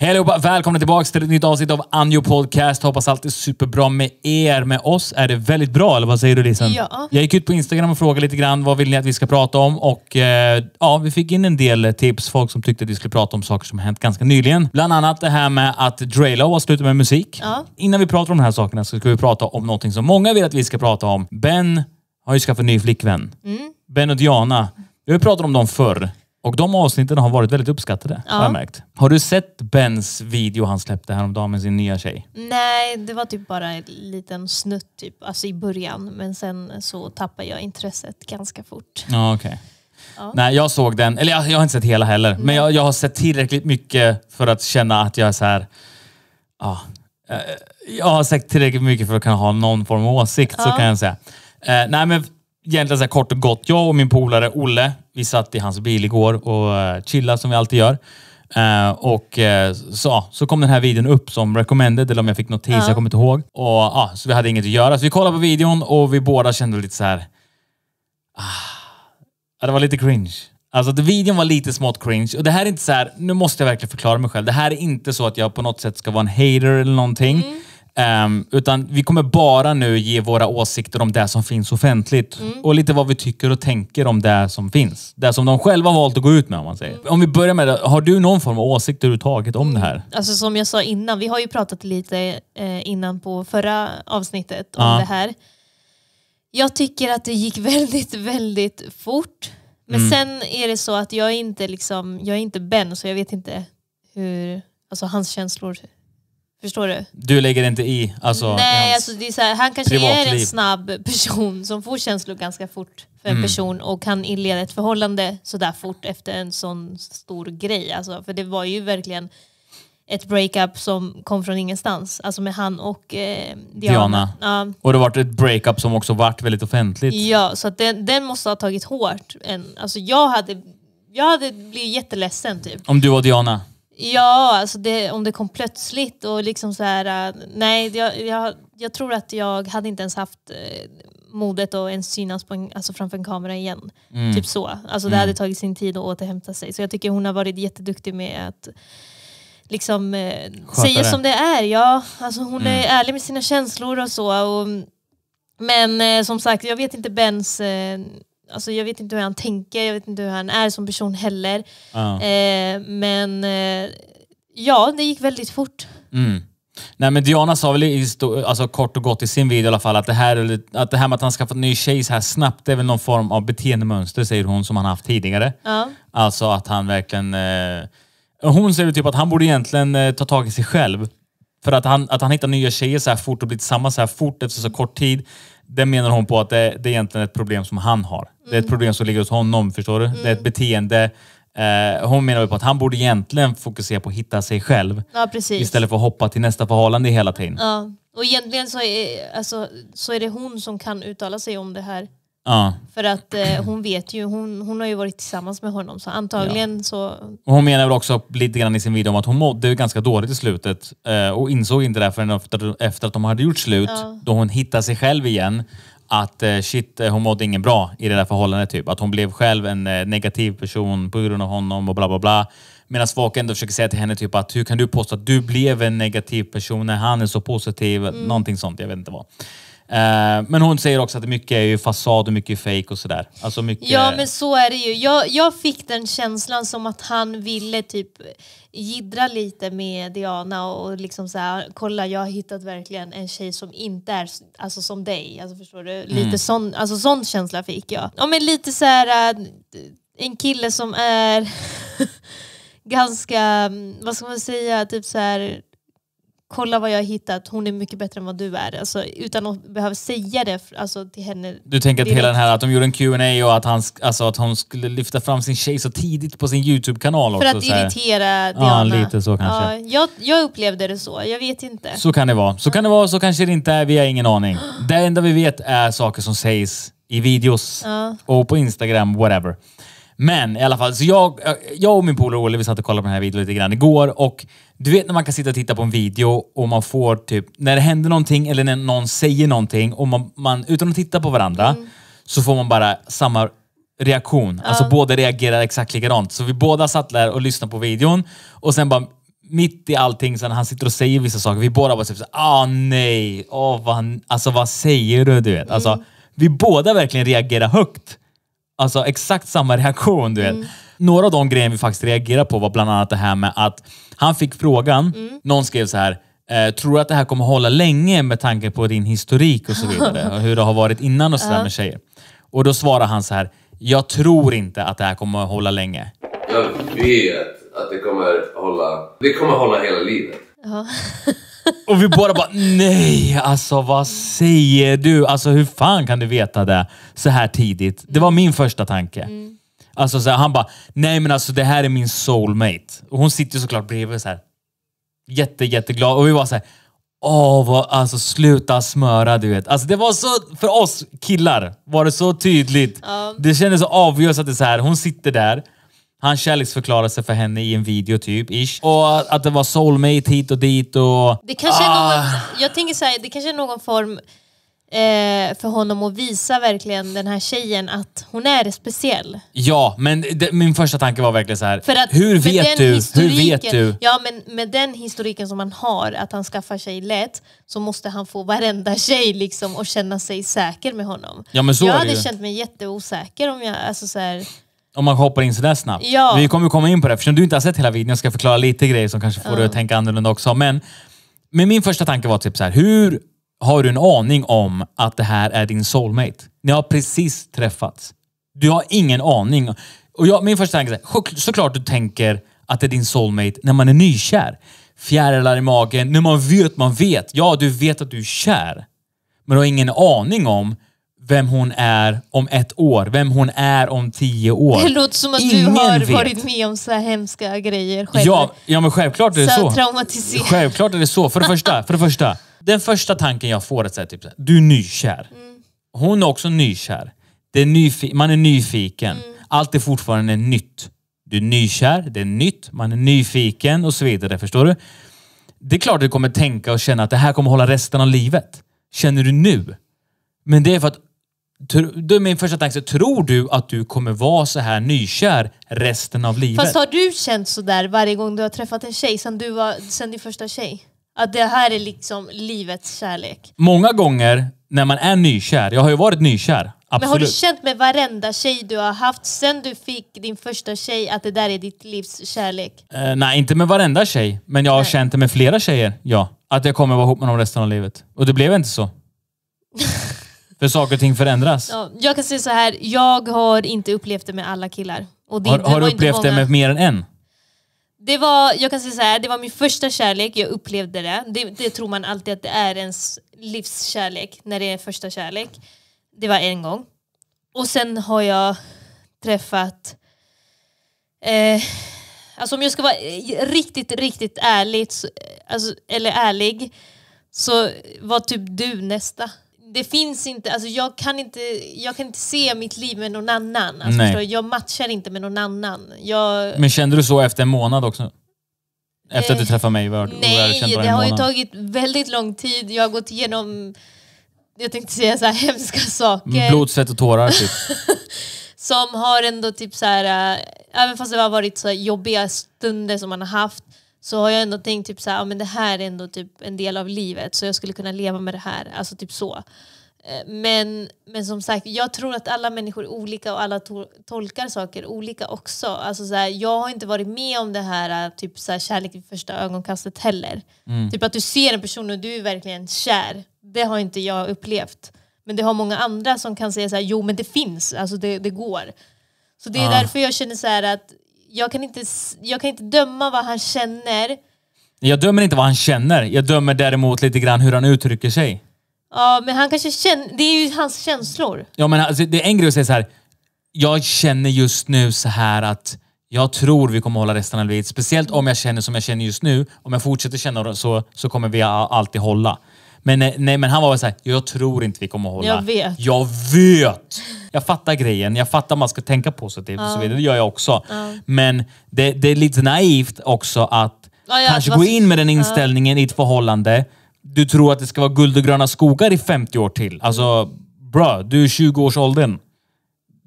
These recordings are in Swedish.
Hej allihopa! Välkomna tillbaka till ett nytt avsnitt av Anjo Podcast. Hoppas allt är superbra med er. Med oss är det väldigt bra, eller vad säger du Lisen? Ja. Jag gick ut på Instagram och frågade lite grann vad vill ni att vi ska prata om och eh, ja, vi fick in en del eh, tips. Folk som tyckte att vi skulle prata om saker som hänt ganska nyligen. Bland annat det här med att Draylo har slutat med musik. Ja. Innan vi pratar om de här sakerna så ska vi prata om någonting som många vill att vi ska prata om. Ben har ju skaffat en ny flickvän. Mm. Ben och Diana. Vi har pratat om dem förr. Och de avsnitten har varit väldigt uppskattade, ja. har jag märkt. Har du sett Bens video han släppte häromdagen med sin nya tjej? Nej, det var typ bara en liten snutt typ, alltså i början. Men sen så tappade jag intresset ganska fort. Ja, okay. Ja. Nej, jag såg den. Eller jag, jag, har inte sett hela heller. Men jag, jag har sett tillräckligt mycket för att känna att jag är så här... Ja, eh, jag har sett tillräckligt mycket för att kunna ha någon form av åsikt, ja. så kan jag säga. Eh, nej, men egentligen så här kort och gott, jag och min polare Olle, vi satt i hans bil igår och eh, chillade som vi alltid gör. Uh, och uh, så, så kom den här videon upp som recommended, eller om jag fick notis, uh. jag kommer inte ihåg. Och, uh, så vi hade inget att göra, så vi kollade på videon och vi båda kände lite så här... Ah, det var lite cringe. Alltså det, videon var lite smått cringe. Och det här är inte så här, nu måste jag verkligen förklara mig själv. Det här är inte så att jag på något sätt ska vara en hater eller någonting. Mm. Um, utan vi kommer bara nu ge våra åsikter om det som finns offentligt mm. och lite vad vi tycker och tänker om det som finns. Det som de själva valt att gå ut med om man säger. Mm. Om vi börjar med det, har du någon form av åsikt överhuvudtaget om det här? Mm. Alltså som jag sa innan, vi har ju pratat lite eh, innan på förra avsnittet om ah. det här. Jag tycker att det gick väldigt, väldigt fort. Men mm. sen är det så att jag är inte liksom, jag är inte Ben så jag vet inte hur, alltså hans känslor Förstår du? Du lägger inte i? Alltså, Nej, alltså det är så här, han kanske privatliv. är en snabb person som får känslor ganska fort för en mm. person och kan inleda ett förhållande sådär fort efter en sån stor grej. Alltså, för det var ju verkligen ett breakup som kom från ingenstans. Alltså med han och eh, Diana. Diana. Ja. Och det var ett breakup som också varit väldigt offentligt. Ja, så den, den, måste ha tagit hårt. En, alltså jag hade, jag hade blivit jätteledsen typ. Om du och Diana? Ja, alltså det, om det kom plötsligt och liksom så här, äh, nej jag, jag, jag, tror att jag hade inte ens haft äh, modet att ens synas på en, alltså framför en kamera igen. Mm. Typ så. Alltså det mm. hade tagit sin tid att återhämta sig. Så jag tycker hon har varit jätteduktig med att liksom eh, äh, säga som det är. Ja, alltså hon mm. är ärlig med sina känslor och så. Och, men eh, som sagt, jag vet inte Bens eh, alltså jag vet inte hur han tänker, jag vet inte hur han är som person heller. Ja. Eh, men eh, ja, det gick väldigt fort. Mm. Nej men Diana sa väl alltså, kort och gott i sin video i alla fall att det här, att det här med att han skaffat ny tjej så här snabbt, det är väl någon form av beteendemönster säger hon som han haft tidigare. Ja. Alltså att han verkligen... Eh, hon säger typ att han borde egentligen eh, ta tag i sig själv. För att han, att han hittar nya tjejer så här fort och blir tillsammans så här fort efter så kort tid. Det menar hon på att det, det är egentligen ett problem som han har. Det är ett problem som ligger hos honom, förstår du? Mm. Det är ett mm. beteende. Eh, hon menar på att han borde egentligen fokusera på att hitta sig själv ja, istället för att hoppa till nästa förhållande hela tiden. Ja. Och egentligen så är, alltså, så är det hon som kan uttala sig om det här. Ja. För att eh, hon vet ju, hon, hon har ju varit tillsammans med honom så antagligen ja. så... Och hon menar väl också lite grann i sin video om att hon mådde ganska dåligt i slutet eh, och insåg inte det förrän efter, efter att de hade gjort slut. Ja. Då hon hittade sig själv igen att eh, shit, eh, hon mådde ingen bra i det där förhållandet. Typ. Att hon blev själv en eh, negativ person på grund av honom och bla bla bla. Medan folk ändå försöker säga till henne typ att hur kan du påstå att du blev en negativ person när han är så positiv? Mm. Någonting sånt, jag vet inte vad. Eh, men hon säger också att mycket är ju fasad och mycket är fejk och sådär. Alltså mycket... Ja men så är det ju. Jag, jag fick den känslan som att han ville typ gidra lite med Diana och liksom så kolla jag har hittat verkligen en tjej som inte är alltså, som dig. Alltså, förstår du? Lite mm. sån, alltså, sån känsla fick jag. Ja men lite så eh, en kille som är ganska, mm, vad ska man säga, typ så kolla vad jag har hittat, hon är mycket bättre än vad du är. Alltså, utan att behöva säga det alltså, till henne. Du tänker att hela den här, att de gjorde en Q&A och att, han, alltså, att hon skulle lyfta fram sin tjej så tidigt på sin YouTube-kanal också. För att irritera Diana. Ja, lite så kanske. Ja, jag, jag, upplevde det så, jag vet inte. Så kan det vara. Så kan det vara, så kanske det inte är, vi har ingen aning. Det enda vi vet är saker som sägs i videos ja. och på Instagram, whatever. Men i alla fall, så jag, eh, jag och min polare Olle, vi satt och kollade på den här videon lite grann igår och du vet när man kan sitta och titta på en video och man får typ, när det händer någonting eller när någon säger någonting och man, man utan att titta på varandra mm. så får man bara samma reaktion. Alltså båda reagerar exakt likadant. Så vi båda satt där och lyssnade på videon och sen bara mitt i allting, sen han sitter och säger vissa saker, vi båda bara typ såhär, ah nej, oh, vad, alltså vad säger du? du vet. Alltså, mm. vi båda verkligen reagerar högt. Alltså exakt samma reaktion. du vet. Mm. Några av de grejer vi faktiskt reagerade på var bland annat det här med att han fick frågan, mm. någon skrev så här, eh, tror du att det här kommer hålla länge med tanke på din historik och så vidare? och hur det har varit innan och sådär med tjejer. Och då svarar han så här, jag tror inte att det här kommer hålla länge. Jag vet att det kommer hålla, det kommer hålla hela livet. Och vi båda bara, nej alltså vad säger du? Alltså hur fan kan du veta det så här tidigt? Det var min första tanke. Mm. Alltså så här, han bara, nej men alltså det här är min soulmate. Och hon sitter såklart bredvid så här. Jätte, jätteglad. Och vi bara, så åh vad, alltså sluta smöra du vet. Alltså det var så, för oss killar var det så tydligt. Mm. Det kändes så avgörande att det är så här, hon sitter där. Han kärleksförklarade sig för henne i en video typ, ish. Och att det var soulmate hit och dit och... Det kanske ah. är någon, ah. jag tänker så det kanske är någon form eh, för honom att visa verkligen den här tjejen att hon är speciell. Ja, men det, min första tanke var verkligen så här. För att, hur, vet du? hur vet du? Ja, men med den historiken som han har, att han skaffar sig lätt, så måste han få varenda tjej liksom att känna sig säker med honom. Ja, men så jag är hade det ju. känt mig jätteosäker om jag... Alltså så här, om man hoppar in sådär snabbt. Ja. Vi kommer komma in på det eftersom du inte har sett hela videon. Jag ska förklara lite grejer som kanske får dig att tänka annorlunda också. Men, men min första tanke var typ så här, hur har du en aning om att det här är din soulmate? Ni har precis träffats. Du har ingen aning. Och jag, min första tanke är såklart du tänker att det är din soulmate när man är nykär. Fjärilar i magen, när man vet man vet. Ja, du vet att du är kär. Men du har ingen aning om vem hon är om ett år, vem hon är om tio år. Det låter som att Ingen du har vet. varit med om så här hemska grejer själv. Ja, ja men självklart är det så. så. Självklart är det så. För det första, för det första den första tanken jag får är att typ, du är nykär. Mm. Hon är också nykär. Det är nyfi- man är nyfiken. Mm. Allt är fortfarande nytt. Du är nykär, det är nytt, man är nyfiken och så vidare. Förstår du? Det är klart du kommer tänka och känna att det här kommer hålla resten av livet. Känner du nu. Men det är för att Tro, min första tanke är, tror du att du kommer vara så här nykär resten av livet? Fast har du känt sådär varje gång du har träffat en tjej sen, du var, sen din första tjej? Att det här är liksom livets kärlek? Många gånger när man är nykär, jag har ju varit nykär, absolut. Men har du känt med varenda tjej du har haft sen du fick din första tjej att det där är ditt livs kärlek? Eh, nej, inte med varenda tjej, men jag har nej. känt det med flera tjejer, ja. Att jag kommer vara ihop med dem resten av livet. Och det blev inte så. För saker och ting förändras. Ja, jag kan säga så här, jag har inte upplevt det med alla killar. Och det har, inte, har du upplevt det med mer än en? Det var, jag kan säga så här, det var min första kärlek, jag upplevde det. det. det. tror man alltid att det är ens livskärlek, när det är första kärlek. Det var en gång. Och sen har jag träffat... Eh, alltså om jag ska vara eh, riktigt, riktigt ärligt, eh, alltså, eller ärlig, så var typ du nästa det finns inte, alltså jag kan inte, jag kan inte se mitt liv med någon annan. Alltså jag matchar inte med någon annan. Jag, Men kände du så efter en månad också? Efter att du eh, träffade mig? Var, nej, var det har ju tagit väldigt lång tid. Jag har gått igenom, jag tänkte säga så här hemska saker. Mm, blod, svett och tårar typ. som har ändå typ så här, eh, även fast det har varit så jobbiga stunder som man har haft, så har jag ändå tänkt typ så här, ja, men det här är ändå typ en del av livet så jag skulle kunna leva med det här. Alltså typ så. Eh, men, men som sagt, jag tror att alla människor är olika och alla to tolkar saker olika också. Alltså så här, jag har inte varit med om det här eh, typ så här, kärlek vid första ögonkastet heller. Mm. Typ att du ser en person och du är verkligen kär. Det har inte jag upplevt. Men det har många andra som kan säga så här, jo men det finns, alltså det, det går. Så det är ah. därför jag känner så att jag kan, inte, jag kan inte döma vad han känner. Jag dömer inte vad han känner. Jag dömer däremot lite grann hur han uttrycker sig. Ja, men han kanske känner... Det är ju hans känslor. Ja, men alltså, det är en grej att säga så här. Jag känner just nu så här att jag tror vi kommer hålla resten av livet. Speciellt om jag känner som jag känner just nu. Om jag fortsätter känna så, så kommer vi alltid hålla. Men, eh, nej, men han var så här, jag tror inte vi kommer hålla. Jag vet. Jag vet! Jag fattar grejen, jag fattar att man ska tänka positivt och så vidare. Det gör jag också. Men det, det, är lite naivt också att ja, kanske gå in med den inställningen i ett förhållande. Du tror att det ska vara guld och gröna skogar i 50 år till. Alltså, bra, du är 20 års åldern.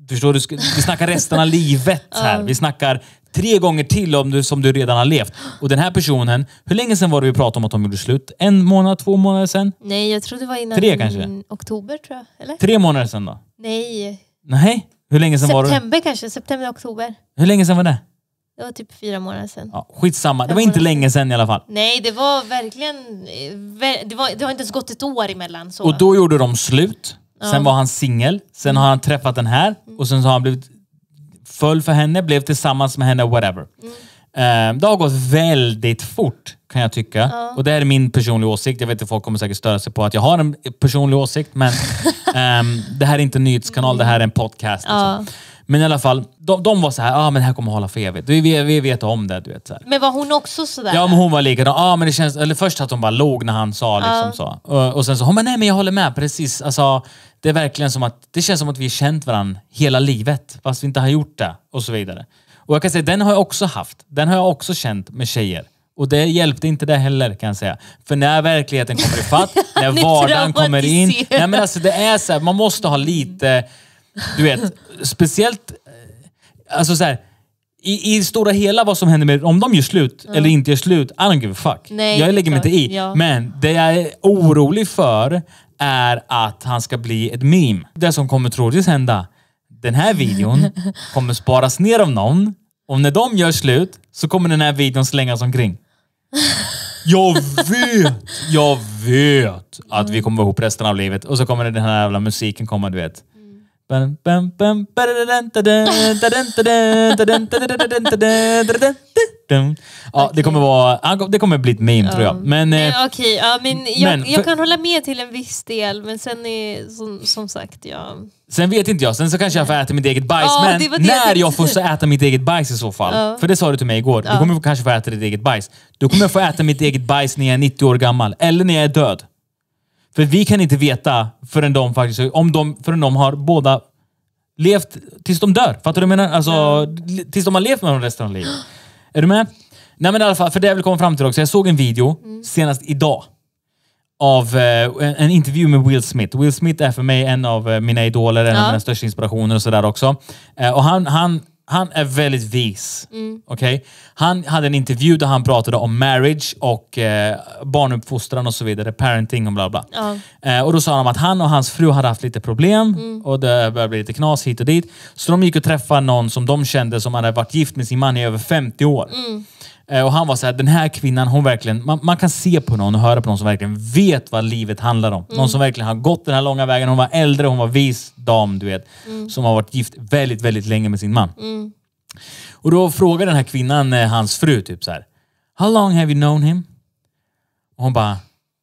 Förstår du? Vi snackar resten av livet här. Vi snackar tre gånger till om du, som du redan har levt. Och den här personen, hur länge sedan var det vi pratade om att de gjorde slut? En månad, två månader sedan? Nej, jag tror det var innan... Tre kanske? Oktober tror jag. Eller? Tre månader sedan då? Nej. Nej? Hur länge sedan var det? September kanske, september, oktober. Hur länge sen var det? Det var typ fyra månader sen. Ja, skitsamma, det var inte länge sen i alla fall. Nej, det var verkligen... Eh, det, var, det har inte ens gått ett år emellan. Så. Och då gjorde de slut. Sen ja. var han singel. Sen mm. har han träffat den här. Mm. Och sen så har han blivit... Föll för henne, blev tillsammans med henne, whatever. Mm. Eh, det har gått väldigt fort kan jag tycka. Ja. Och det är min personliga åsikt. Jag vet att folk kommer säkert störa sig på att jag har en personlig åsikt, men um, det här är inte en nyhetskanal, det här är en podcast. Liksom. Ja. Men i alla fall, de, de var så här, ah, men det här kommer hålla för evigt. Vi, vi, vi vet om det. Du vet, så här. Men var hon också sådär? Ja, men hon var likadan. Ah, men det känns, eller först att hon bara log när han sa liksom ja. så. Och, och, sen så, hon bara, nej men jag håller med, precis. Alltså, det är verkligen som att, det känns som att vi har känt varandra hela livet, fast vi inte har gjort det. Och så vidare. Och jag kan säga, den har jag också haft. Den har jag också känt med tjejer. Och det hjälpte inte det heller kan jag säga. För när verkligheten kommer ifatt, när vardagen kommer in. Nej men alltså det är så här, man måste ha lite, du vet, speciellt, eh, alltså så här, i, i stora hela vad som händer med om de gör slut mm. eller inte gör slut, I don't give a fuck. Nej, jag lägger mig inte i. Ja. Men det jag är orolig för är att han ska bli ett meme. Det som kommer troligtvis hända den här videon kommer sparas ner av någon och när de gör slut så kommer den här videon slängas omkring. Jag vet, jag vet att vi kommer vara ihop resten av livet och så kommer den här jävla musiken komma, du vet. Ja, det kommer vara... Det kommer bli ett meme tror jag. Men, eh, Okej, ja, men jag, jag kan hålla med till en viss del men sen är som, som sagt, ja... Sen vet inte jag, sen så kanske jag får äta mitt eget bajs. Ja, men det det när jag, får så äta mitt eget bajs i så fall. Ja. För det sa du till mig igår, du kommer kanske få äta ditt eget bajs. Du kommer få äta mitt eget bajs när jag är 90 år gammal, eller när jag är död. För vi kan inte veta förrän de faktiskt om de, förrän de har båda levt tills de dör. Fattar du vad jag menar? Alltså, Tills de har levt med dem resten av livet. är du med? Nej men i alla fall, för det jag vill komma fram till också. Jag såg en video mm. senast idag av eh, en intervju med Will Smith. Will Smith är för mig en av eh, mina idoler, en ja. av mina största inspirationer och sådär också. Eh, och han, han, han är väldigt vis. Mm. Okay? Han hade en intervju där han pratade om marriage och eh, barnuppfostran och så vidare, parenting och bla bla. Ja. Eh, och då sa han att han och hans fru hade haft lite problem mm. och det började bli lite knas hit och dit. Så de gick och träffade någon som de kände som hade varit gift med sin man i över 50 år. Mm. Eh, och han var så här, den här kvinnan, hon verkligen, man, man, kan se på någon och höra på någon som verkligen vet vad livet handlar om. Mm. Någon som verkligen har gått den här långa vägen. Hon var äldre, hon var vis dam, du vet. Mm. Som har varit gift väldigt, väldigt länge med sin man. Mm. Och då frågar den här kvinnan eh, hans fru typ så här, How long have you known him? Och hon bara,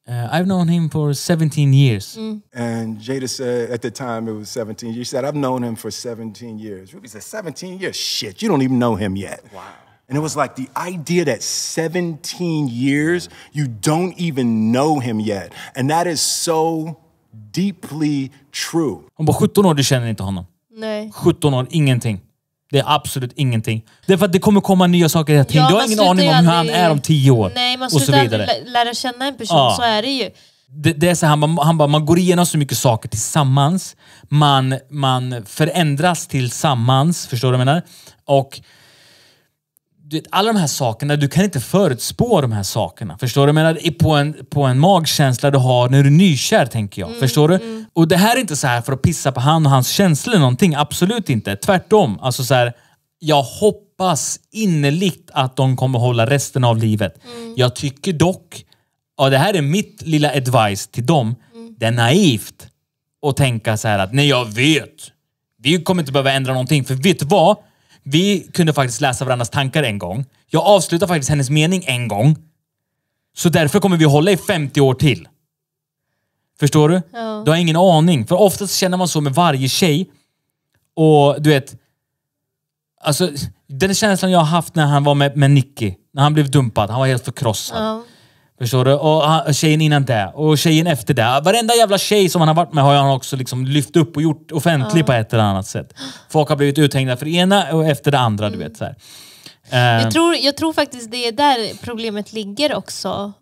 Uh, I've known him for 17 years. Mm. And Jada said at the time it was 17 years. She said, I've known him for 17 years. Ruby said, 17 years? Shit, you don't even know him yet. Wow. And it was like the idea that 17 years, you don't even know him yet. And that is so deeply true. Hon bara 17 år, du känner inte honom. Nej. 17 år, ingenting. Det är absolut ingenting. Det är för att det kommer komma nya saker hela tiden. Ja, du har ingen aning om hur han är om 10 år. Nej, man slutar aldrig lära känna en person, ja. så är det ju. Det, det, är så här, man, han bara, man går igenom så mycket saker tillsammans. Man, man förändras tillsammans, förstår du vad jag menar? Och vet, alla de här sakerna, du kan inte förutspå de här sakerna. Förstår du? Menar, på, en, på en magkänsla du har när du är nykär, tänker jag. Mm, förstår du? Mm. Och det här är inte så här för att pissa på han och hans känslor eller någonting. Absolut inte. Tvärtom. Alltså så här, jag hoppas innerligt att de kommer hålla resten av livet. Mm. Jag tycker dock, och det här är mitt lilla advice till dem, mm. det är naivt att tänka så här att nej, jag vet. Vi kommer inte behöva ändra någonting, för vet du vad? Vi kunde faktiskt läsa varandras tankar en gång. Jag avslutade faktiskt hennes mening en gång. Så därför kommer vi hålla i 50 år till. Förstår du? Ja. Du har ingen aning. För oftast känner man så med varje tjej. Och du vet... Alltså, den känslan jag har haft när han var med, med Nicky. När han blev dumpad. Han var helt förkrossad. Ja. Förstår du? Och tjejen innan det och tjejen efter det. Varenda jävla tjej som han har varit med har han också liksom lyft upp och gjort offentlig ja. på ett eller annat sätt. Folk har blivit uthängda för det ena och efter det andra. Mm. Du vet, så här. Eh. Jag tror, jag tror faktiskt det är där problemet ligger också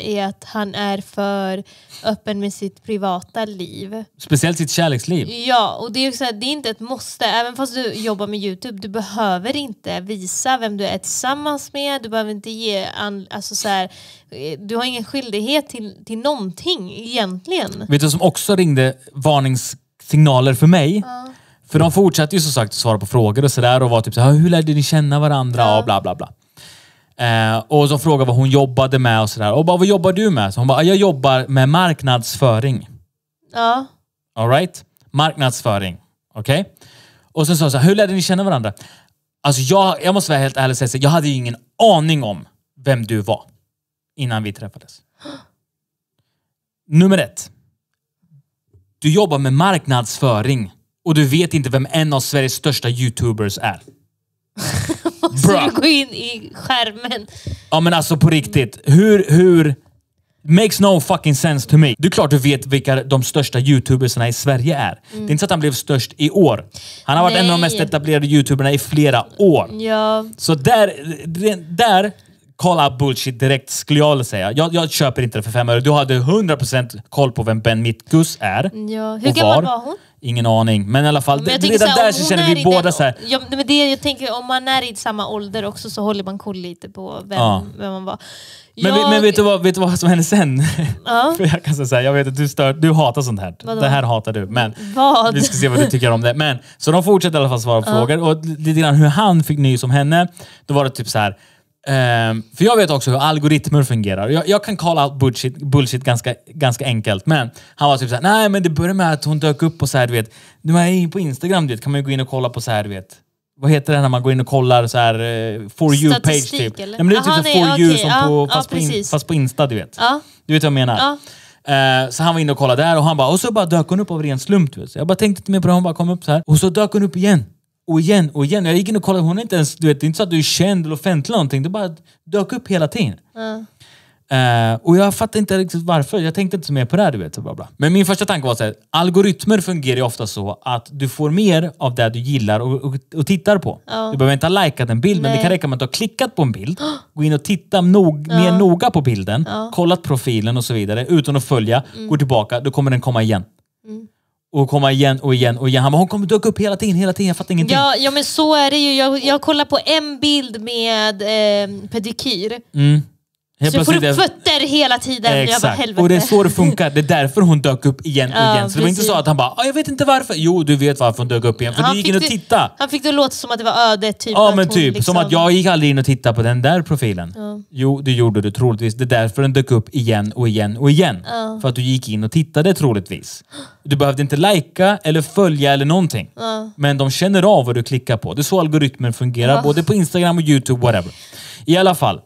i eh, att han är för öppen med sitt privata liv. Speciellt sitt kärleksliv. Ja, och det är, också, det är inte ett måste. Även fast du jobbar med Youtube, du behöver inte visa vem du är tillsammans med. Du behöver inte ge... An, alltså så här, eh, du har ingen skyldighet till, till någonting egentligen. Vet du som också ringde varningssignaler för mig? Ja. För de fortsatte ju som sagt att svara på frågor och sådär och var typ såhär, hur lärde ni känna varandra ja. och bla bla bla. Eh, och så frågade vad hon jobbade med och sådär. Och bara, vad jobbar du med? Så hon bara, jag jobbar med marknadsföring. Ja. Alright? Marknadsföring. Okej? Okay? Och sen sa hon såhär, hur lärde ni känna varandra? Alltså jag, jag måste vara helt ärlig och säga så, jag hade ju ingen aning om vem du var innan vi träffades. Nummer ett. Du jobbar med marknadsföring och du vet inte vem en av Sveriges största YouTubers är. Måste du gå in i skärmen? Ja men alltså på riktigt. Hur, hur... Makes no fucking sense to me. Du är klart du vet vilka de största youtubersarna i Sverige är. Mm. Det är inte så att han blev störst i år. Han har varit en av de mest etablerade youtuberna i flera år. Ja. Så där, där call out bullshit direkt skulle jag säga. Jag, jag köper inte det för fem öre. Du hade 100% koll på vem Ben Mitkus är. Ja. Hur gammal var hon? Ingen aning. Men i alla fall, det, redan såhär, där så känner vi båda såhär... Ja, men det, jag tänker om man är i samma ålder också så håller man koll lite på vem, ja. vem man var. Men, jag... men vet, du vad, vet du vad som hände sen? Ja. För jag kan säga så jag vet att du, stör, du hatar sånt här. Vadå? Det här hatar du. Men vad? Vi ska se vad du tycker om det. Men, så de fortsätter i alla fall svara på frågor. Och lite grann hur han fick nys om henne. Då var det typ så här. Um, för jag vet också hur algoritmer fungerar. Jag, jag kan call out bullshit, bullshit ganska, ganska enkelt. Men han var typ såhär, nej men det började med att hon dök upp på såhär, du vet, när är på Instagram du vet, kan man ju gå in och kolla på såhär, du vet, vad heter det när man går in och kollar så här, uh, for you page typ? Statistik Eller? Ja men det är typ Aha, typ nej, for okay, you som ja, fast, ja, på in, fast, på Insta du vet. Ja. Du vet vad jag menar? Uh, så han var inne och kollade där och han bara, och så bara dök hon upp av ren slump. Du vet. Så jag bara tänkte inte mer på det, hon bara kom upp så här. Och så dök hon upp igen och igen och igen. Jag gick in och kollade, hon är inte ens, du vet, det är inte så att du är känd eller offentlig eller någonting. Det bara dök upp hela tiden. Mm. Uh, och jag fattade inte riktigt varför. Jag tänkte inte så mer på det här, du vet. bla, bla. Men min första tanke var att algoritmer fungerar ju ofta så att du får mer av det du gillar och, och, och tittar på. Ja. Du behöver inte ha likat en bild, Nej. men det kan räcka med att du har klickat på en bild, gå in och titta nog, ja. mer noga på bilden, ja. kollat profilen och så vidare utan att följa, mm. går tillbaka, då kommer den komma igen och komma igen och igen och igen. Han bara, hon kommer dyka upp hela tiden, hela tiden, jag fattar ingenting. Ja, ja men så är det ju. Jag, jag kollar på en bild med eh, pedikyr. Mm. Helt så du får upp fötter hela tiden. Exakt. Jag bara, Helvete. och det är så det funkar. Det är därför hon dök upp igen och ja, igen. Så det var inte så att han bara, ah, jag vet inte varför. Jo, du vet varför hon dök upp igen. För han du gick in och tittade. han fick det att låta som att det var ödet. Typ, ja, men typ. Liksom... Som att liksom- jag gick aldrig in och tittade på den där profilen. Ja. Jo, det gjorde du troligtvis. Det är därför den dök upp igen och igen och igen. Ja. För att du gick in och tittade troligtvis. Du behövde inte lajka eller följa eller någonting. Men de känner av vad du klickar på. Det är så algoritmen fungerar. Både på Instagram och YouTube, whatever. I alla fall.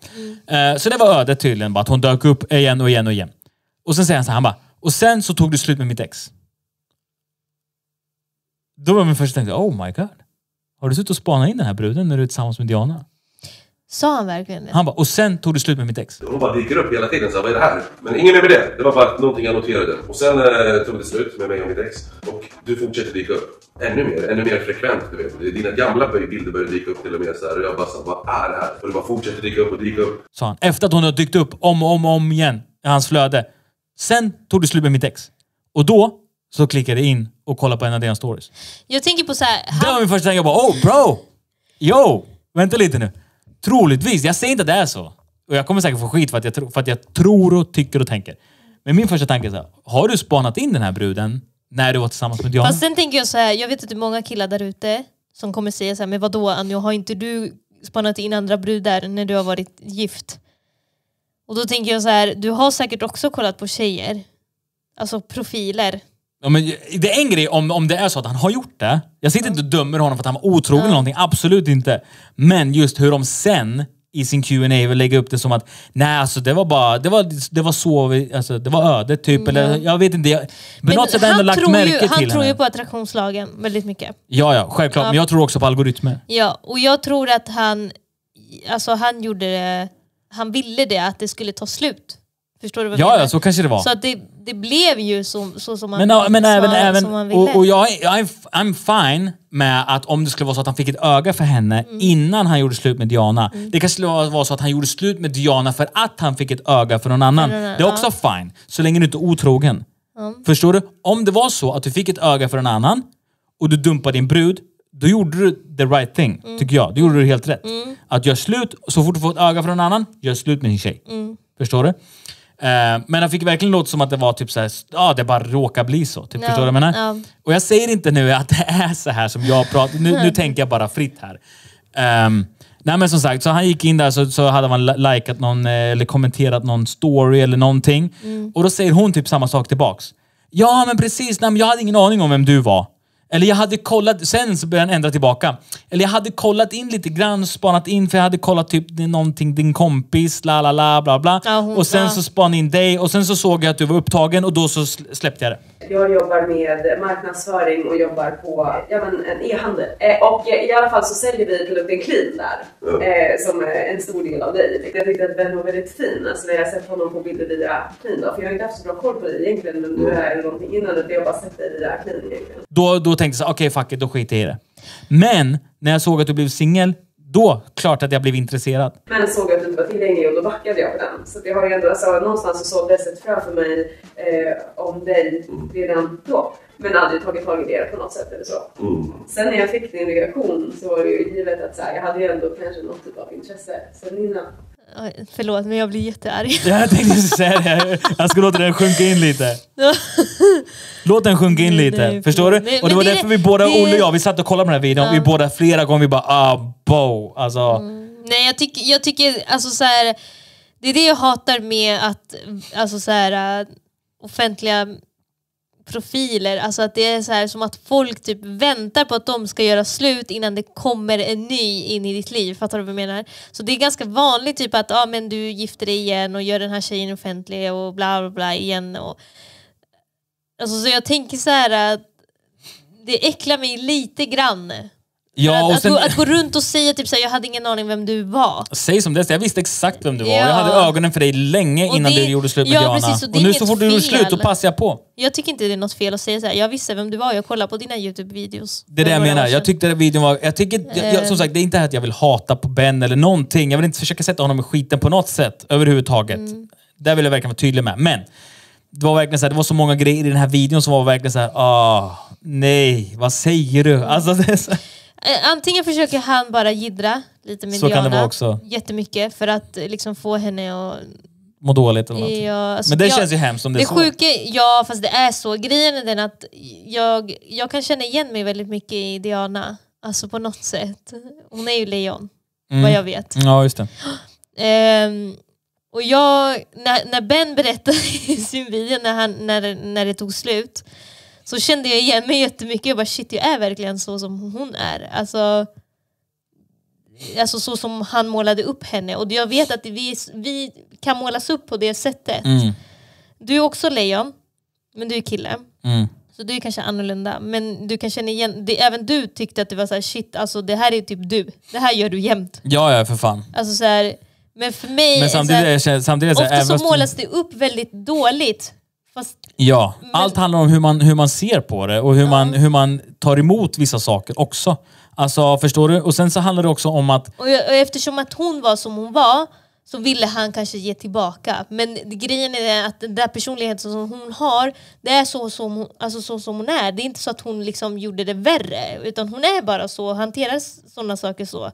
Mm. så det var ödet tydligen, bara att hon dök upp igen och igen och igen. Och sen säger han så här, han bara, och sen så tog du slut med mitt ex. Då var min första tanke, oh my god. Har du suttit och spanat in den här bruden när du är tillsammans med Diana? Sa han verkligen det? Han bara, och sen tog det slut med mitt ex. Hon bara dyker upp hela tiden. Så här, vad är det här? Men ingen är med det. Det var bara någonting jag noterade. Och sen eh, tog det slut med mig och mitt ex. Och du fortsätter dyka upp. Ännu mer, ännu mer frekvent. Du vet. Dina gamla bilder börjar dyka upp till och med. Så här, och jag bara, så här, vad är det här? Och du bara fortsätter dyka upp och dyka upp. Sa han. Efter att hon har dykt upp om och om, om igen i hans flöde. Sen tog det slut med mitt ex. Och då så klickade jag in och kollade på en av deras stories. Jag tänker på så här... Han... Det var min första tanke. Jag bara, oh bro! Yo! Vänta lite nu. Troligtvis. Jag säger inte att det är så. Och jag kommer säkert få skit för att jag, tro, för att jag tror och tycker och tänker. Men min första tanke är så här, har du spanat in den här bruden när du var tillsammans med Diana? Fast sen tänker jag så här, jag vet att det är många killar där ute som kommer säga så här, men vadå Anjo, har inte du spanat in andra brudar när du har varit gift? Och då tänker jag så här, du har säkert också kollat på tjejer. Alltså profiler. Ja, men det är en grej om, om det är så att han har gjort det. Jag sitter inte och dömer honom för att han var otrogen eller någonting. Absolut inte. Men just hur de sen i sin Q&A vill lägga upp det som att nej, alltså det var bara, det var, det var så, alltså, det var ödet typ. Mm. Eller, jag vet inte. Jag, men, något sätt ändå lagt märke ju, till Han henne. tror ju på attraktionslagen väldigt mycket. Ja, ja, självklart. Ja. Men jag tror också på algoritmer. Ja, och jag tror att han, alltså han gjorde det, han ville det, att det skulle ta slut. Förstår du vad jag menar? Ja, så kanske det var. Så att det, det blev ju så, så som man, men, no, men även, även, som man ville. Och, och jag, I'm, I'm fine med att om det skulle vara så att han fick ett öga för henne mm. innan han gjorde slut med Diana. Mm. Det kanske skulle vara så att han gjorde slut med Diana för att han fick ett öga för någon annan. Mm, det är också ja. fine, så länge du inte är otrogen. Förstår du? Om det var så att du fick ett öga för någon annan och du dumpade din brud, då gjorde du the right thing, mm. tycker jag. Då gjorde du helt rätt. Mm. Att göra slut, så fort du får ett öga för någon annan, gör slut med din tjej. Mm. Förstår du? Eh, men han fick verkligen låta som att det var typ såhär, ja det bara råkar bli så. Typ, ja, Förstår du vad jag menar? Ja. Och jag säger inte nu att det är så här som jag pratar, nu, nu tänker jag bara fritt här. Um, nej men som sagt, så han gick in där så, så hade man likat någon, eh, eller kommenterat någon story eller någonting. Mm. Och då säger hon typ samma sak tillbaks. Ja men precis, nej, men jag hade ingen aning om vem du var. Eller jag hade kollat, sen så började han ändra tillbaka. Eller jag hade kollat in lite grann, spanat in för jag hade kollat typ någonting, din kompis, la la la, bla bla. Ja, hon, och sen ja. så spanade in dig och sen så såg jag att du var upptagen och då så släppte jag det. Jag jobbar med marknadsföring och jobbar på ja, men, en e-handel. Eh, och eh, i alla fall så säljer vi produkten Clean där, mm. eh, som är en stor del av dig. Jag tyckte att Ben var väldigt fin, alltså när jag sett honom på bilder via Clean. Då, för jag har inte haft så bra koll på dig egentligen, men du är någonting innan, utan jag har bara sett dig via Clean egentligen. Då, då tänkte jag okej okay, fuck it, då skiter jag i det. Men när jag såg att du blev singel då, klart att jag blev intresserad. Men såg att du inte var tillgänglig och då backade jag på den. Så jag har ändå, alltså, någonstans så såldes ett frö för mig eh, om dig mm. redan då. Men aldrig tagit tag i det på något sätt eller så. Mm. Sen när jag fick din reaktion så var det ju givet att så här, jag hade ju ändå kanske något typ av intresse sen innan. Förlåt, men jag blir jättearg. jag tänkte säga det. Jag ska låta den sjunka in lite. Låt den sjunka in lite. Nej, förstår du? och det var det, därför vi båda, Olle och jag, vi satt och kollade på den här videon. Ja. Vi båda flera gånger, vi bara ah, bo. Alltså. Mm. Nej, jag, tyck, jag tycker alltså så här, Det är det jag hatar med att alltså, så här, äh, offentliga profiler, alltså att det är så här som att folk typ väntar på att de ska göra slut innan det kommer en ny in i ditt liv. Fattar du vad jag menar? Så det är ganska vanligt typ att ah, men du gifter dig igen och gör den här tjejen offentlig och bla bla bla igen. Och... Alltså, så jag tänker så här att det äcklar mig lite grann Ja, att, sen, att, gå, att, gå, runt och säga typ såhär, jag hade ingen aning vem du var. Säg som det jag visste exakt vem du var. Ja. Jag hade ögonen för dig länge och innan det, du gjorde slut med ja, Diana. Precis, och, och nu så fort du gjorde slut, då passar jag på. Jag tycker inte det är något fel att säga såhär, jag visste vem du var, jag kollade på dina YouTube-videos. Det är det jag menar. Jag tyckte den videon var... Jag tycker, jag, jag, eh. som sagt, det är inte här att jag vill hata på Ben eller någonting. Jag vill inte försöka sätta honom i skiten på något sätt överhuvudtaget. Mm. Där vill jag verkligen vara tydlig med. Men det var verkligen så här, det var så många grejer i den här videon som var verkligen såhär, ah, nej, vad säger du? Alltså, det är så här. Eh, antingen försöker han bara gidra lite med Så Diana, kan det vara också. jättemycket, för att eh, liksom få henne att må dåligt eller någonting. Ja, alltså, men det jag, känns ju hemskt om det, det är så. Sjuka, ja fast det är så. Grejen är den att jag, jag kan känna igen mig väldigt mycket i Diana. Alltså på något sätt. Hon är ju lejon, mm. vad jag vet. Ja, just ehm, och jag, när, när Ben berättade i sin video när, han, när, när det tog slut, så kände jag igen mig jättemycket. Jag bara shit, jag är verkligen så som hon är. Alltså, alltså så som han målade upp henne. Och jag vet att vi, vi kan målas upp på det sättet. Mm. Du är också lejon, men du är kille. Mm. Så du är kanske annorlunda. Men du kan känna igen, det, även du tyckte att det var så här, shit, alltså det här är typ du. Det här gör du jämt. Ja, ja för fan. Alltså så här, men för mig, men samtidigt, så här, samtidigt är så här, ofta så målas det upp väldigt dåligt. Fast, ja, men... allt handlar om hur man, hur man ser på det och hur, ja. man, hur man tar emot vissa saker också. Alltså förstår du? Och sen så handlar det också om att... Och, och eftersom att hon var som hon var så ville han kanske ge tillbaka. Men grejen är att den där personligheten som hon har, det är så som hon, alltså så som hon är. Det är inte så att hon liksom gjorde det värre, utan hon är bara så, och hanterar sådana saker så.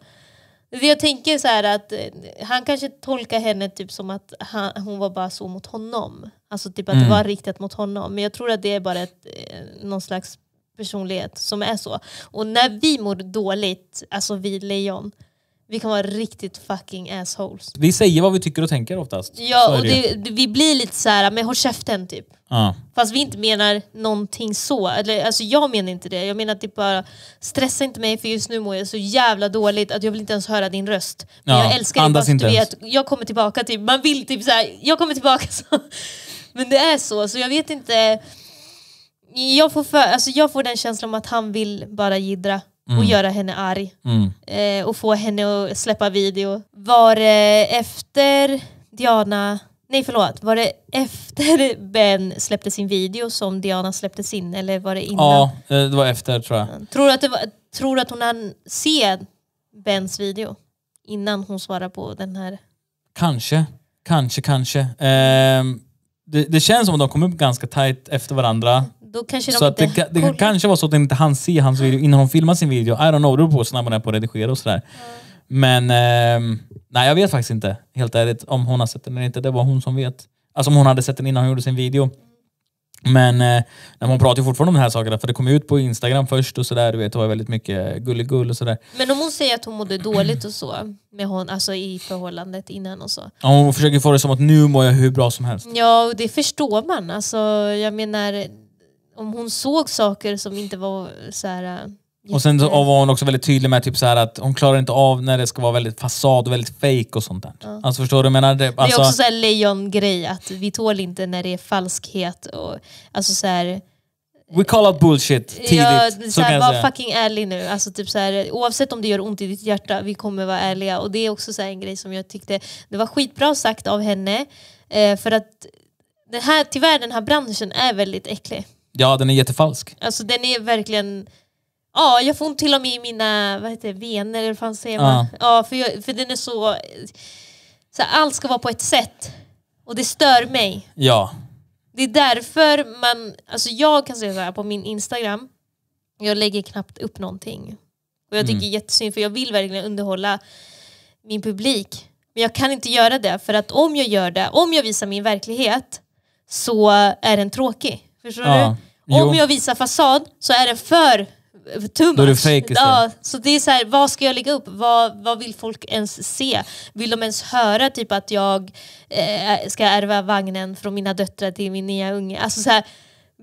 Jag tänker så här att eh, han kanske tolkar henne typ som att han, hon var bara så mot honom. Alltså typ att mm. det var riktat mot honom. Men jag tror att det är bara ett, eh, någon slags personlighet som är så. Och när vi mår dåligt, alltså vi lejon, vi kan vara riktigt fucking assholes. Vi säger vad vi tycker och tänker oftast. Ja, och det, det, vi blir lite så här, men håll käften typ. Ah. Fast vi inte menar någonting så. Eller, alltså jag menar inte det. Jag menar typ bara, stressa inte mig för just nu mår jag så jävla dåligt att jag vill inte ens höra din röst. Men ja, jag älskar dig fast inte du vet, jag kommer tillbaka typ, man vill typ så här, jag kommer tillbaka. Så. Men det är så, så jag vet inte. Jag får, för, alltså jag får den känslan om att han vill bara gidra och mm. göra henne arg. Mm. Eh, och få henne att släppa video. Var det efter Diana Nej förlåt, var det efter Ben släppte sin video som Diana släppte sin eller var det innan? Ja, eh, det var efter tror jag. Tror du att, det var, tror att hon hann se Bens video innan hon svarade på den här? Kanske, kanske, kanske. Eh, det, det, känns som att de kom upp ganska tight efter varandra då kanske de så inte... Det, det kanske var så att de inte hann se hans video innan hon filmade sin video. I don't know, det beror på hur snabb hon är på att redigera och sådär. Mm. Men eh, nej, jag vet faktiskt inte, helt ärligt, om hon har sett den eller inte. Det var hon som vet. Alltså om hon hade sett den innan hon gjorde sin video. Men eh, hon pratar ju fortfarande om de här sakerna, för det kom ut på Instagram först och sådär. det var väldigt mycket gulligull och sådär. Men om hon säger att hon mådde dåligt och så, med hon, alltså i förhållandet innan och så. Ja, hon försöker få det som att nu mår jag hur bra som helst. Ja, och det förstår man. Alltså, jag menar, om hon såg saker som inte var så här... Eh, och sen så var hon också väldigt tydlig med typ så här att hon klarar inte av när det ska vara väldigt fasad och väldigt fake och sånt där. Ja. Alltså förstår du? Menar, det, alltså... det är alltså- också en lejongrej att vi tål inte när det är falskhet och alltså så här, We call out bullshit tidigt. Ja, så här, var fucking ärlig nu. Alltså, typ så här, oavsett om det gör ont i ditt hjärta, vi kommer vara ärliga. Och det är också så en grej som jag tyckte det var skitbra sagt av henne. Eh, för att den här, tyvärr den här branschen är väldigt äcklig. Ja, den är jättefalsk. Alltså den är verkligen... Ja, jag får ont till och med i mina vad heter det, vener, eller vad fan säger man? ja för, jag, för den är så... så här, allt ska vara på ett sätt. Och det stör mig. Ja. Det är därför man... Alltså jag kan säga så här på min Instagram, jag lägger knappt upp någonting. Och jag tycker mm. jättesynd för jag vill verkligen underhålla min publik. Men jag kan inte göra det för att om jag gör det, om jag visar min verklighet så är den tråkig. Förstår ja. du? Jo. Om jag visar fasad så är det för too Då är det ja, Så det är så här, vad ska jag lägga upp? Vad, vad vill folk ens se? Vill de ens höra typ att jag eh, ska ärva vagnen från mina döttrar till min nya unge? Alltså så här,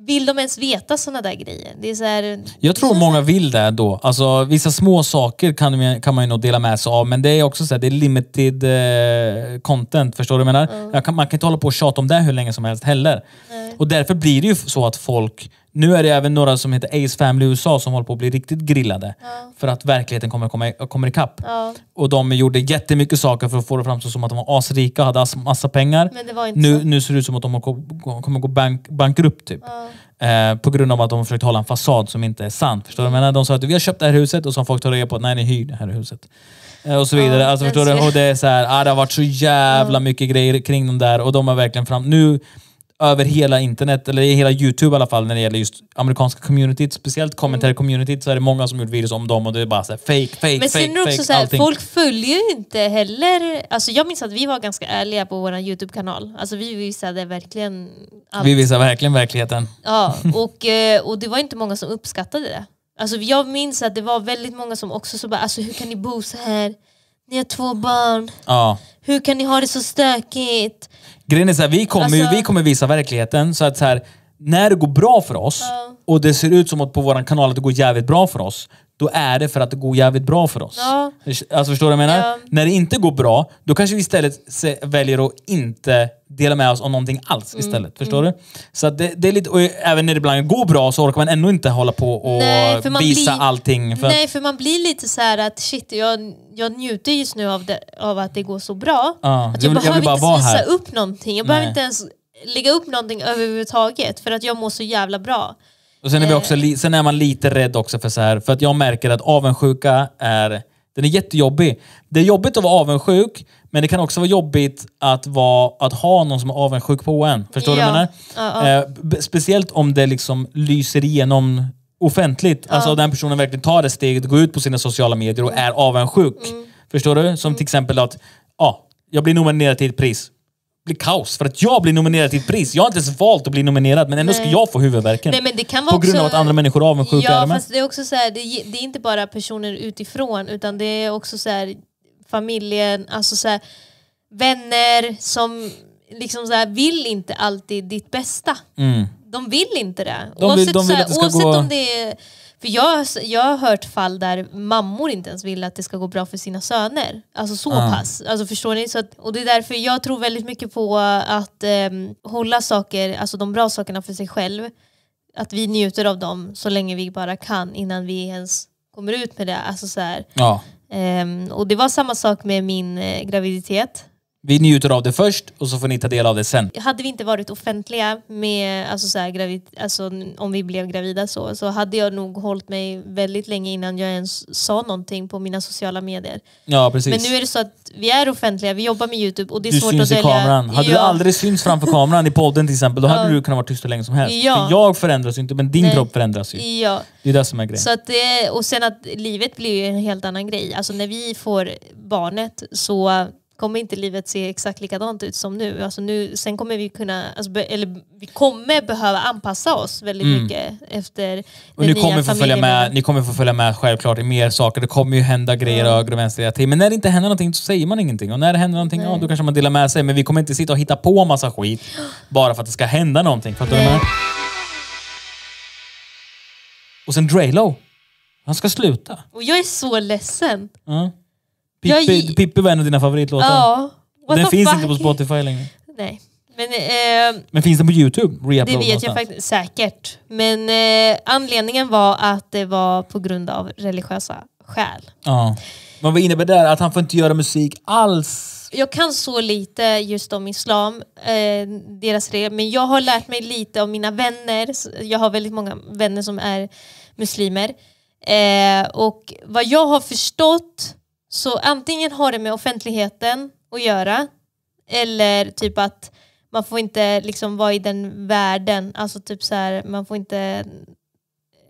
vill de ens veta sådana där grejer? Det är så här, jag tror många vill det ändå. Alltså, vissa små saker kan, man, kan man ju nog dela med sig av men det är också så här, det är limited eh, content. Förstår du vad jag menar? Mm. Jag kan, man kan inte hålla på och tjata om det hur länge som helst heller. Nej. Och därför blir det ju så att folk nu är det även några som heter Ace Family USA som håller på att bli riktigt grillade. Ja. För att verkligheten kommer, kommer, kommer ikapp. Ja. Och de gjorde jättemycket saker för att få det framstå som att de var asrika och hade massa pengar. nu, så. nu ser det ut som att de kommer gå bank, bankrupt typ. Ja. Eh, på grund av att de har försökt hålla en fasad som inte är sann. Förstår du? Men de sa att vi har köpt det här huset och så har folk tagit reda på att nej, ni hyr det här huset. Eh, och så vidare. alltså, förstår du? Och det, är så här, ah, det har varit så jävla mycket grejer kring dem där och de har verkligen fram... Nu, över hela internet, eller i hela Youtube i alla fall, när det gäller just amerikanska communityt, speciellt mm. commentary så är det många som gjort videos om dem och det är bara så här, fake, fake, Men fake, sen är det fake, också så här, allting. folk följer ju inte heller... Alltså jag minns att vi var ganska ärliga på vår Youtube-kanal. Alltså vi visade verkligen allt. Vi visade verkligen verkligheten. Ja, och, eh, och det var inte många som uppskattade det. Alltså jag minns att det var väldigt många som också så bara, alltså hur kan ni bo så här? Ni har två barn. Ja. Hur kan ni ha det så stökigt? Grejen är så här, vi kommer, alltså... vi kommer visa verkligheten. Så att så här, när det går bra för oss ja. och det ser ut som att på vår kanal att det går jävligt bra för oss, då är det för att det går jävligt bra för oss. Ja. Alltså förstår du vad jag menar? Ja. När det inte går bra, då kanske vi istället väljer att inte dela med oss av någonting alls mm. istället. Förstår mm. du? Så det, det, är lite, och även när det ibland går bra så orkar man ändå inte hålla på och nej, visa blir, allting. För nej, för man blir lite så att shit, jag, jag njuter just nu av, det, av att det går så bra. Ja. att jag, jag behöver jag inte ens visa upp någonting. Jag nej. behöver inte ens lägga upp någonting överhuvudtaget för att jag mår så jävla bra. Och sen är, vi eh. också, li- sen är man lite rädd också för så här, för att jag märker att avundsjuka är, den är jättejobbig. Det är jobbigt att vara avundsjuk, men det kan också vara jobbigt att, vara, att ha någon som är avundsjuk på en. Förstår du vad jag menar? Ja, Eh, speciellt om det liksom lyser igenom offentligt. Alltså den personen verkligen tar det steget, går ut på sina sociala medier och mm. är avundsjuk. Mm. Förstår du? Som mm. till exempel att, ja, jag blir nominerad till ett pris blir kaos för att jag blir nominerad till ett pris. Jag har inte ens valt att bli nominerad men ändå Nej. ska jag få huvudvärken. Nej, men det kan vara på grund också... av att andra människor är avundsjuka. Ja, fast det är också så här, det, det, är inte bara personer utifrån utan det är också så här, familjen, alltså så här, vänner som liksom så här, vill inte alltid ditt bästa. Mm. De vill inte det. De vill, oavsett de vill så här, oavsett gå... om det är för jag, jag har hört fall där mammor inte ens vill att det ska gå bra för sina söner. Alltså så ah. pass. Alltså förstår ni? Så att, och det är därför jag tror väldigt mycket på att eh, hålla saker, alltså de bra sakerna för sig själv. Att vi njuter av dem så länge vi bara kan innan vi ens kommer ut med det. Alltså så här. Ah. Eh, och det var samma sak med min eh, graviditet. Vi njuter av det först och så får ni ta del av det sen. Hade vi inte varit offentliga med, alltså så här, gravid, alltså, om vi blev gravida så, så hade jag nog hållit mig väldigt länge innan jag ens sa någonting på mina sociala medier. Ja, precis. Men nu är det så att vi är offentliga, vi jobbar med Youtube och det är du svårt syns att dölja. Kameran. Hade ja. du aldrig synts framför kameran i podden till exempel, då hade ja. du kunnat vara tyst hur länge som helst. Ja. För jag förändras ju inte, men din Nej. kropp förändras ju. Ja. Det är det som är grejen. Så att det, eh, och sen att livet blir ju en helt annan grej. Alltså när vi får barnet så kommer inte livet se exakt likadant ut som nu. Alltså nu sen kommer vi kunna, alltså be, eller vi kommer behöva anpassa oss väldigt mm. mycket efter och den ni kommer nya följa med, Ni kommer få följa med självklart i mer saker. Det kommer ju hända grejer mm. höger och vänster hela tiden. Men när det inte händer någonting så säger man ingenting. Och när det händer någonting, ja, då kanske man delar med sig. Men vi kommer inte sitta och hitta på massa skit bara för att det ska hända någonting. Fattar du med? Och sen Draylo. Han ska sluta. Och jag är så ledsen. Mm. Pippi, jag... Pippi var en av dina favoritlåtar. Ja. What den finns fuck? inte på Spotify längre. Nej. Men, eh, men finns den på Youtube? det vet någonstans? jag faktiskt. Säkert. Men eh, anledningen var att det var på grund av religiösa skäl. Ja. Men vad innebär det? Att han får inte göra musik alls? Jag kan så lite just om islam, eh, deras regler, men jag har lärt mig lite av mina vänner. Jag har väldigt många vänner som är muslimer. Eh, och vad jag har förstått så antingen har det med offentligheten att göra eller typ att man får inte liksom vara i den världen, alltså typ så här, man får inte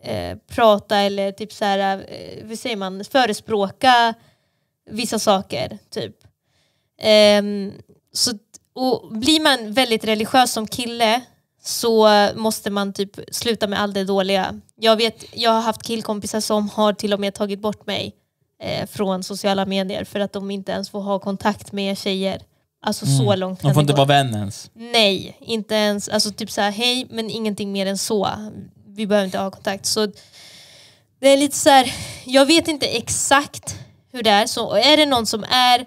eh, prata eller typ så här, eh, säger man, förespråka vissa saker. typ. Eh, så, och blir man väldigt religiös som kille så måste man typ sluta med allt det dåliga. Jag, vet, jag har haft killkompisar som har till och med tagit bort mig Eh, från sociala medier för att de inte ens får ha kontakt med tjejer. Alltså mm. så långt De får inte vara vän ens? Nej, inte ens. Alltså typ såhär, hej men ingenting mer än så. Vi behöver inte ha kontakt. Så det är lite så här, jag vet inte exakt hur det är. Så är det någon som är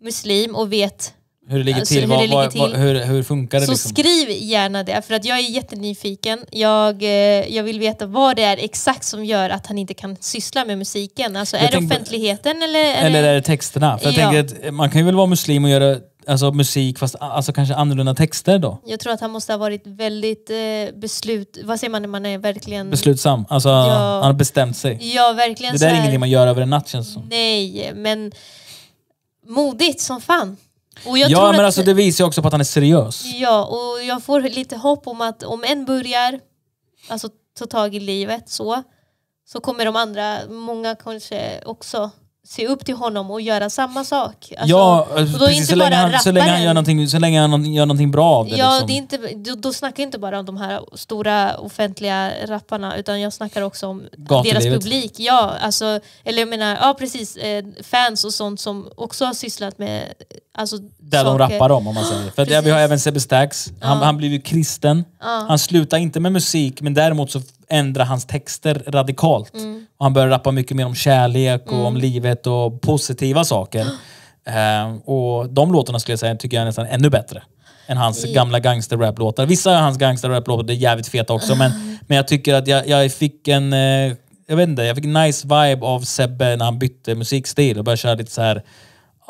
muslim och vet hur det ligger alltså, till, hur, det ligger till. Vad, vad, hur, hur, funkar det? Så liksom? skriv gärna det, för att jag är jättenyfiken. Jag, eh, jag vill veta vad det är exakt som gör att han inte kan syssla med musiken. Alltså, är tänkte, det offentligheten eller? Är eller det... är det texterna? För jag ja. att man kan ju väl vara muslim och göra alltså, musik fast alltså, kanske annorlunda texter då? Jag tror att han måste ha varit väldigt eh, beslut... Vad säger man när man är verkligen... Beslutsam. Alltså, ja. han har bestämt sig. Ja, verkligen. Det där är här... ingenting man gör över en natt känns det som. Nej, men modigt som fan ja, men att, alltså det visar ju också på att han är seriös. Ja, och jag får lite hopp om att om en börjar alltså, ta tag i livet så, så kommer de andra, många kanske också se upp till honom och göra samma sak. Alltså, ja, precis, så, länge han, så, länge han, gör någonting, så länge han gör någonting bra av det. Ja, liksom. det är inte, då, då snackar jag inte bara om de här stora offentliga rapparna utan jag snackar också om deras publik. Ja, alltså, eller jag menar, ja precis, eh, fans och sånt som också har sysslat med alltså, Där saker. de rappar om, om man säger. För vi har även Sebbe Stax, han, ja. han blev ju kristen. Ja. Han slutade inte med musik men däremot så ändrar hans texter radikalt. Mm. Och han började rappa mycket mer om kärlek och mm. om livet och positiva saker. Eh, och de låtarna skulle jag säga tycker jag är nästan ännu bättre än hans yeah. gamla gangsterrap-låtar. Vissa av hans gangsterrap-låtar är jävligt feta också, men, mm. men jag tycker att jag, jag fick en... Eh, jag vet inte, jag fick en nice vibe av Sebbe när han bytte musikstil och började köra lite så här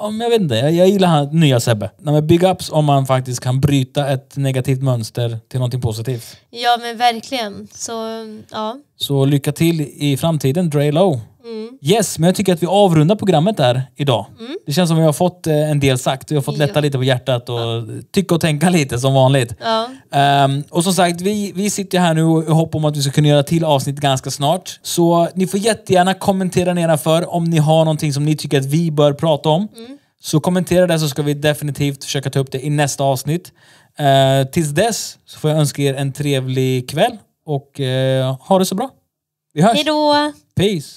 om jag vet inte, jag, jag gillar han, nya Sebbe. Nej, men big ups om man faktiskt kan bryta ett negativt mönster till någonting positivt. Ja men verkligen. Så ja. Så lycka till i framtiden, Dree Low. Mm. Yes, men jag tycker att vi avrundar programmet där idag. Mm. Det känns som att vi har fått eh, en del sagt. Vi har fått lätta lite på hjärtat och ja. tycka och tänka lite som vanligt. Ja. Um, och som sagt, vi, vi sitter här nu och hopp om att vi ska kunna göra till avsnitt ganska snart. Så ni får jättegärna kommentera nedanför om ni har någonting som ni tycker att vi bör prata om. Mm. Så kommentera det så ska vi definitivt försöka ta upp det i nästa avsnitt. Uh, tills dess så får jag önska er en trevlig kväll och uh, ha det så bra. Vi hörs! Hejdå! Peace!